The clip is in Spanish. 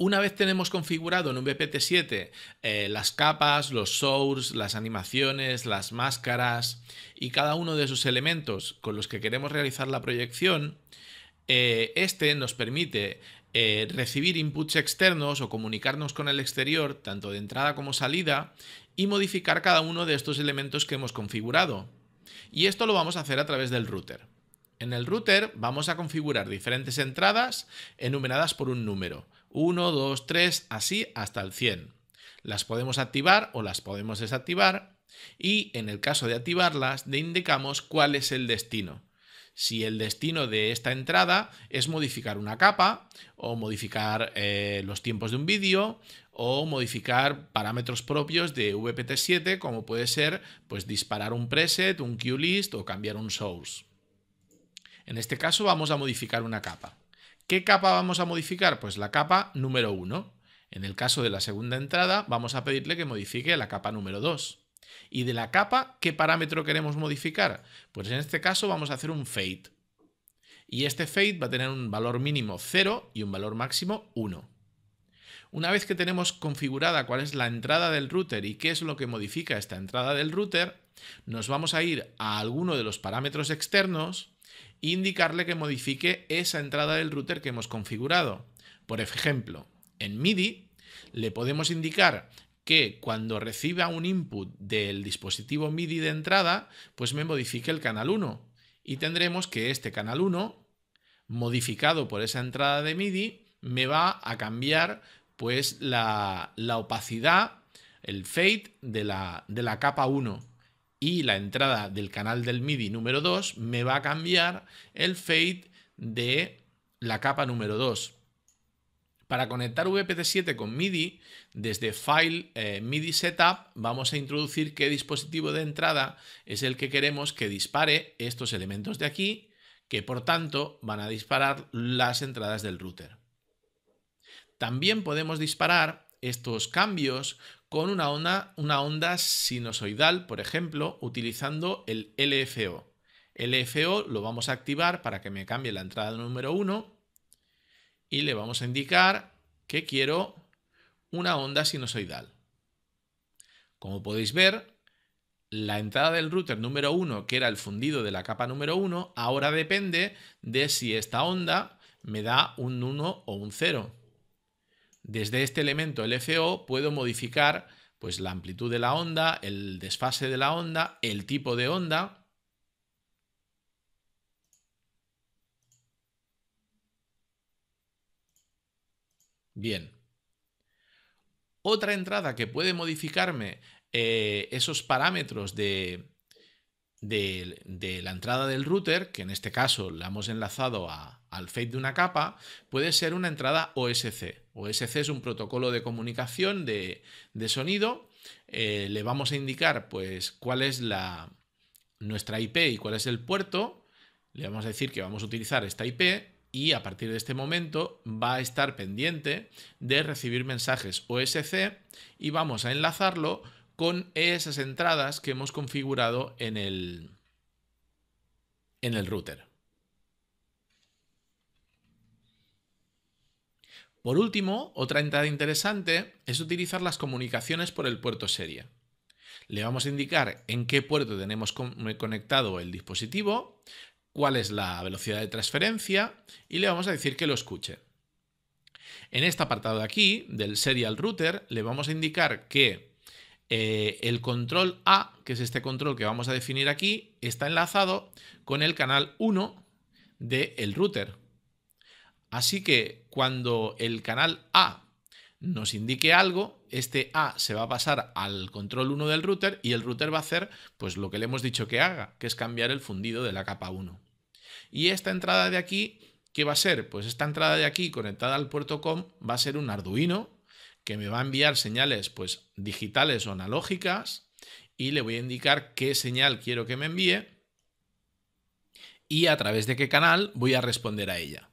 Una vez tenemos configurado en un VPT7 eh, las capas, los source, las animaciones, las máscaras y cada uno de esos elementos con los que queremos realizar la proyección, eh, este nos permite eh, recibir inputs externos o comunicarnos con el exterior, tanto de entrada como salida, y modificar cada uno de estos elementos que hemos configurado. Y esto lo vamos a hacer a través del router. En el router vamos a configurar diferentes entradas enumeradas por un número. 1, 2, 3, así hasta el 100. Las podemos activar o las podemos desactivar y en el caso de activarlas le indicamos cuál es el destino. Si el destino de esta entrada es modificar una capa o modificar eh, los tiempos de un vídeo o modificar parámetros propios de VPT7 como puede ser pues, disparar un preset, un queue list o cambiar un source. En este caso vamos a modificar una capa. ¿Qué capa vamos a modificar? Pues la capa número 1. En el caso de la segunda entrada, vamos a pedirle que modifique la capa número 2. Y de la capa, ¿qué parámetro queremos modificar? Pues en este caso vamos a hacer un fade. Y este fade va a tener un valor mínimo 0 y un valor máximo 1. Una vez que tenemos configurada cuál es la entrada del router y qué es lo que modifica esta entrada del router, nos vamos a ir a alguno de los parámetros externos indicarle que modifique esa entrada del router que hemos configurado. Por ejemplo, en MIDI le podemos indicar que cuando reciba un input del dispositivo MIDI de entrada, pues me modifique el canal 1 y tendremos que este canal 1 modificado por esa entrada de MIDI me va a cambiar pues la, opacidad, el fade de la, de la capa 1 y la entrada del canal del MIDI número 2 me va a cambiar el fade de la capa número 2. Para conectar VPT7 con MIDI, desde File eh, MIDI Setup vamos a introducir qué dispositivo de entrada es el que queremos que dispare estos elementos de aquí, que por tanto van a disparar las entradas del router. También podemos disparar estos cambios con una onda, una onda sinusoidal, por ejemplo, utilizando el LFO. LFO lo vamos a activar para que me cambie la entrada número 1 y le vamos a indicar que quiero una onda sinusoidal. Como podéis ver, la entrada del router número 1, que era el fundido de la capa número 1, ahora depende de si esta onda me da un 1 o un 0. Desde este elemento LFO puedo modificar pues, la amplitud de la onda, el desfase de la onda, el tipo de onda. Bien. Otra entrada que puede modificarme eh, esos parámetros de, de la entrada del router, que en este caso la hemos enlazado a, al fade de una capa puede ser una entrada OSC. OSC es un protocolo de comunicación de, sonido. Eh, le vamos a indicar pues, cuál es la, nuestra IP y cuál es el puerto. Le vamos a decir que vamos a utilizar esta IP y a partir de este momento va a estar pendiente de recibir mensajes OSC y vamos a enlazarlo con esas entradas que hemos configurado en el, en el router. Por último, otra entrada interesante es utilizar las comunicaciones por el puerto serie. Le vamos a indicar en qué puerto tenemos eh, conectado el dispositivo, cuál es la velocidad de transferencia y le vamos a decir que lo escuche. En este apartado de aquí, del Serial Router, le vamos a indicar que eh, el control A, que es este control que vamos a definir aquí, está enlazado con el canal 1 del router, Así que cuando el canal A nos indique algo, este A se va a pasar al control 1 del router y el router va a hacer pues lo que le hemos dicho que haga, que es cambiar el fundido de la capa 1. Y esta entrada de aquí, ¿qué va a ser? Pues esta entrada de aquí conectada al puerto COM va a ser un Arduino que me va a enviar señales pues digitales o analógicas y le voy a indicar qué señal quiero que me envíe y a través de qué canal voy a responder a ella.